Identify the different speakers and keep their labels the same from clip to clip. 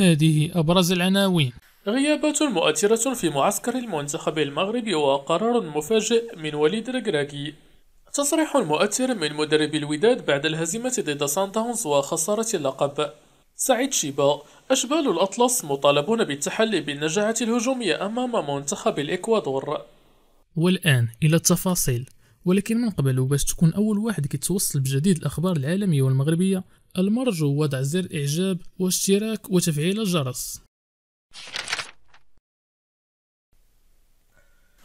Speaker 1: هذه أبرز العناوين غيابات مؤثرة في معسكر المنتخب المغربي وقرار مفاجئ من وليد ركراكي تصريح مؤثر من مدرب الوداد بعد الهزيمة ضد سانتاونز وخسارة اللقب سعيد شيبا أشبال الأطلس مطالبون بالتحلي بالنجاعة الهجومية أمام منتخب الإكوادور والآن إلى التفاصيل ولكن من قبل وباش تكون أول واحد كيتوصل بجديد الأخبار العالمية والمغربية المرجو وضع زر إعجاب واشتراك وتفعيل الجرس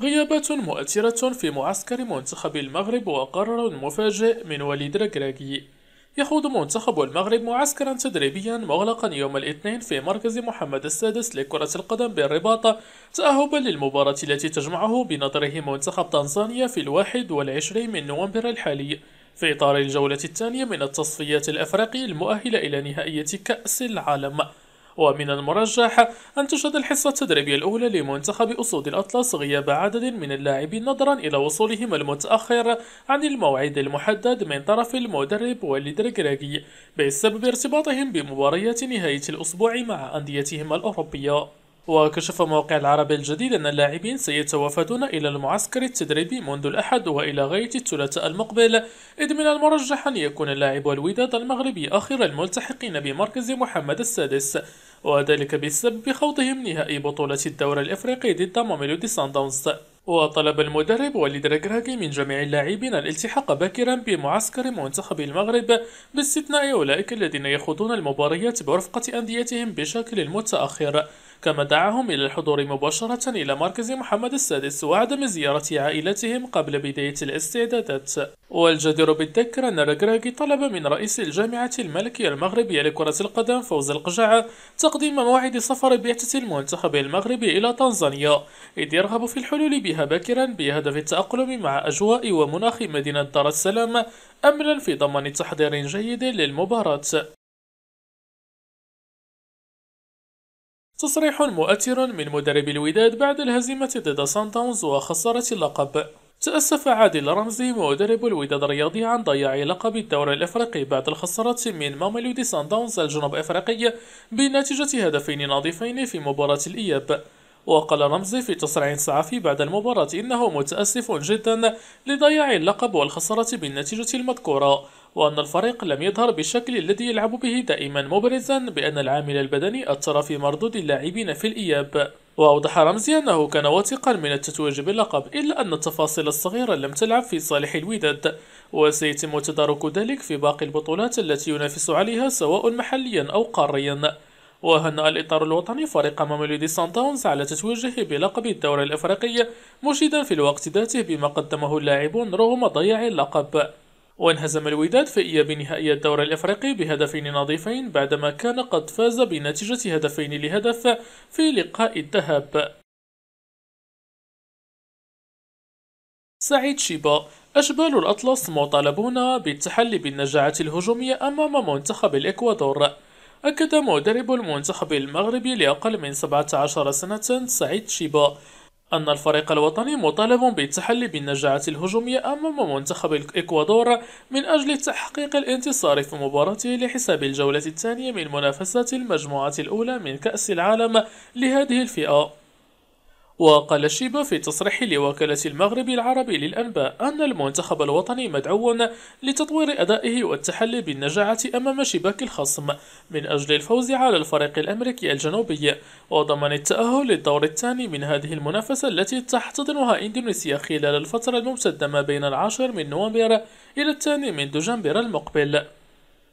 Speaker 1: غيابات مؤثرة في معسكر منتخب المغرب وقرار مفاجئ من وليد ركراكي يخوض منتخب المغرب معسكرا تدريبيا مغلقا يوم الاثنين في مركز محمد السادس لكرة القدم بالرباط تأهبا للمباراة التي تجمعه بنظره منتخب تنزانيا في الواحد والعشرين من نوفمبر الحالي في إطار الجولة الثانية من التصفيات الأفريقية المؤهلة إلى نهائية كأس العالم ومن المرجح أن تشهد الحصة التدريبية الأولى لمنتخب أسود الأطلس غياب عدد من اللاعبين نظرا إلى وصولهم المتأخر عن الموعد المحدد من طرف المدرب وليد ركراكي بسبب ارتباطهم بمباريات نهاية الأسبوع مع أنديتهم الأوروبية وكشف موقع العربي الجديد أن اللاعبين سيتوافدون إلى المعسكر التدريبي منذ الأحد وإلى غاية الثلاثاء المقبل إذ من المرجح أن يكون اللاعب الوداد المغربي آخر الملتحقين بمركز محمد السادس وذلك بسبب خوضهم نهائي بطولة الدوري الإفريقي ضد ماميلودي سانداونز وطلب المدرب وليد ركراكي من جميع اللاعبين الالتحاق باكرا بمعسكر منتخب المغرب باستثناء أولئك الذين يخوضون المباريات برفقة أنديتهم بشكل متأخر كما دعاهم إلى الحضور مباشرة إلى مركز محمد السادس وعدم زيارة عائلتهم قبل بداية الاستعدادات والجدير بالذكر أن الركراكي طلب من رئيس الجامعة الملكية المغربية لكرة القدم فوز القجعة تقديم موعد سفر بعثة المنتخب المغربي إلى تنزانيا إذ يرغب في الحلول بها باكرا بهدف التأقلم مع أجواء ومناخ مدينة دار السلام أملا في ضمان تحضير جيد للمباراة تصريح مؤثر من مدرب الوداد بعد الهزيمة ضد سانتاونز وخسارة اللقب تأسف عادل رمزي مدرب الوداد الرياضي عن ضياع لقب الدوري الإفريقي بعد الخسارة من ماميلودي سانداونز الجنوب إفريقي بنتيجة هدفين نظيفين في مباراة الإياب وقال رمزي في تصريح صحفي بعد المباراة إنه متأسف جدا لضياع اللقب والخسارة بالنتيجة المذكورة وأن الفريق لم يظهر بالشكل الذي يلعب به دائما مبرزا بأن العامل البدني أثر في مردود اللاعبين في الإياب وأوضح رمزي أنه كان واثقا من التتويج باللقب إلا أن التفاصيل الصغيرة لم تلعب في صالح الوداد وسيتم تدارك ذلك في باقي البطولات التي ينافس عليها سواء محليا أو قاريا وهنأ الإطار الوطني فريق ماميلودي سان على تتويجه بلقب الدوري الإفريقي مشيدا في الوقت ذاته بما قدمه اللاعبون رغم ضياع اللقب وانهزم الوداد في إياب نهائي الدوري الإفريقي بهدفين نظيفين بعدما كان قد فاز بنتيجة هدفين لهدف في لقاء الذهاب سعيد شيبا أشبال الأطلس مطالبون بالتحلي بالنجاعة الهجومية أمام منتخب الإكوادور أكد مدرب المنتخب المغربي لأقل من 17 سنة سعيد شيبا أن الفريق الوطني مطالب بالتحلي بالنجاعة الهجومية أمام منتخب الإكوادور من أجل تحقيق الانتصار في مباراته لحساب الجولة الثانية من منافسات المجموعة الأولى من كأس العالم لهذه الفئة وقال الشيبة في تصريح لوكالة المغرب العربي للأنباء أن المنتخب الوطني مدعو لتطوير أدائه والتحلي بالنجاعة أمام شباك الخصم من أجل الفوز على الفريق الأمريكي الجنوبي وضمان التأهل للدور الثاني من هذه المنافسة التي تحتضنها إندونيسيا خلال الفترة الممتدة ما بين العاشر من نوفمبر إلى الثاني من دجنبر المقبل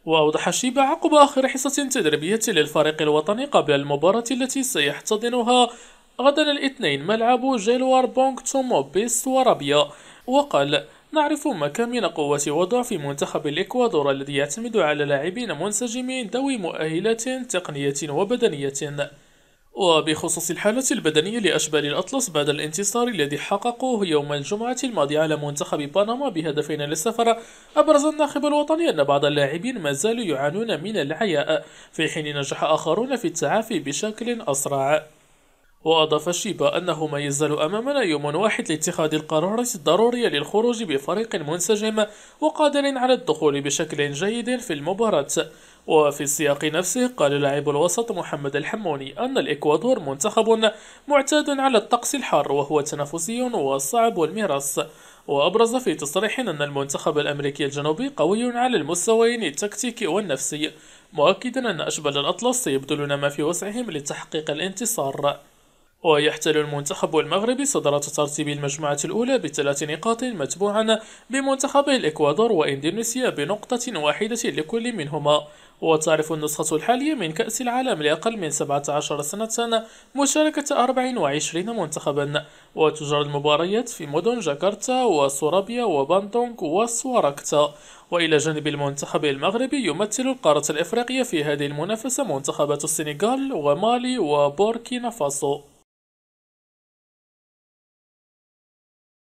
Speaker 1: وأوضح الشيبة عقب آخر حصة تدريبية للفريق الوطني قبل المباراة التي سيحتضنها غدا الاثنين ملعب جيلوار بونغ تومو بصورابيا وقال نعرف مكامن قوة وضعف منتخب الإكوادور الذي يعتمد على لاعبين منسجمين ذوي مؤهلات تقنية وبدنية وبخصوص الحالة البدنية لأشبال الأطلس بعد الانتصار الذي حققوه يوم الجمعة الماضية على منتخب بنما بهدفين للسفر أبرز الناخب الوطني أن بعض اللاعبين ما زالوا يعانون من العياء في حين نجح آخرون في التعافي بشكل أسرع وأضاف شيبا أنه ما يزال أمامنا يوم واحد لاتخاذ القرارات الضرورية للخروج بفريق منسجم وقادر على الدخول بشكل جيد في المباراة وفي السياق نفسه قال لاعب الوسط محمد الحموني أن الإكوادور منتخب معتاد على الطقس الحار وهو تنافسي وصعب المراس وأبرز في تصريح أن المنتخب الأمريكي الجنوبي قوي على المستويين التكتيكي والنفسي مؤكدا أن أشبال الأطلس سيبذلون ما في وسعهم لتحقيق الانتصار ويحتل المنتخب المغربي صدارة ترتيب المجموعة الأولى بثلاث نقاط متبوعا بمنتخبي الإكوادور وإندونيسيا بنقطة واحدة لكل منهما وتعرف النسخة الحالية من كأس العالم لأقل من 17 سنة مشاركة 24 منتخبا وتجرى المباريات في مدن جاكرتا وسورابيا وبانتونغ وسواراكتا وإلى جانب المنتخب المغربي يمثل القارة الإفريقية في هذه المنافسة منتخبات السنغال ومالي وبوركينا فاسو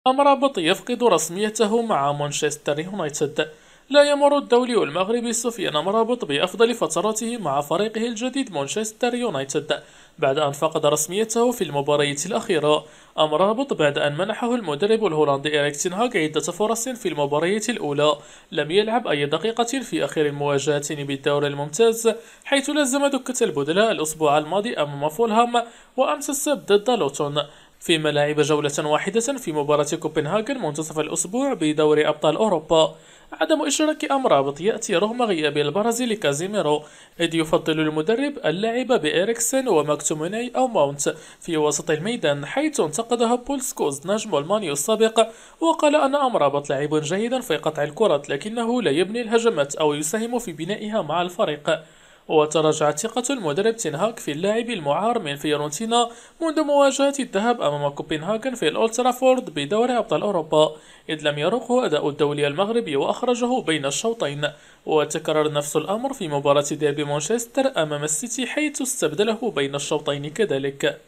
Speaker 1: أمرابط يفقد رسميته مع مانشستر يونايتد لا يمر الدولي المغربي سفيان أمرابط بأفضل فترته مع فريقه الجديد مانشستر يونايتد بعد أن فقد رسميته في المباراة الأخيرة أمرابط بعد أن منحه المدرب الهولندي إريك تنهاج عدة فرص في المباراة الأولى لم يلعب أي دقيقة في آخر المواجهتين بالدوري الممتاز حيث لزم دكة البدلاء الأسبوع الماضي أمام فولهام وأمس السبت ضد لوتون فيما لعب جولة واحدة في مباراة كوبنهاجن منتصف الأسبوع بدوري أبطال أوروبا عدم إشراك أمرابط يأتي رغم غياب البرازيلي كازيميرو إذ يفضل المدرب اللعب بإيريكسن وماكتوميني أو ماونت في وسط الميدان حيث انتقدها بولسكوز سكوز نجم ألمانيا السابق وقال أن أمرابط لاعب جيد في قطع الكرة لكنه لا يبني الهجمات أو يساهم في بنائها مع الفريق وتراجعت ثقة المدرب تنهاك في اللاعب المعار من فيورنتينا منذ مواجهة الذهاب أمام كوبنهاغن في الأولترافورد بدور أبطال أوروبا إذ لم يرقه أداء الدولي المغربي وأخرجه بين الشوطين وتكرر نفس الأمر في مباراة ديربي مانشستر أمام السيتي حيث استبدله بين الشوطين كذلك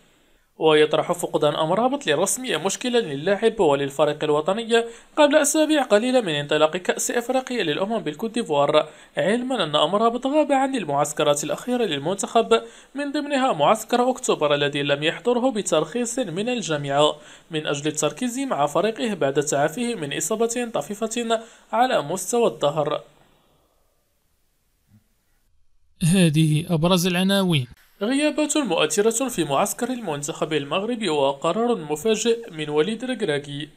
Speaker 1: ويطرح فقدان أمرابط رابط مشكلة مشكلا للاعب وللفريق الوطني قبل أسابيع قليلة من انطلاق كأس أفريقيا للأمم بالكوت ديفوار علما أن أمرابط غاب عن المعسكرات الأخيرة للمنتخب من ضمنها معسكر أكتوبر الذي لم يحضره بترخيص من الجامعة من أجل التركيز مع فريقه بعد تعافيه من إصابة طفيفة على مستوى الظهر هذه أبرز العناوين غيابات مؤثرة في معسكر المنتخب المغربي وقرار مفاجئ من وليد ركراكي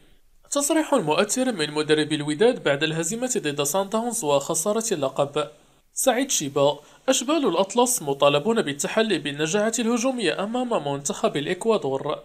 Speaker 1: تصريح مؤثر من مدرب الوداد بعد الهزيمة ضد سانتاونز وخسارة اللقب سعيد شيبا أشبال الأطلس مطالبون بالتحلي بالنجاعة الهجومية أمام منتخب الإكوادور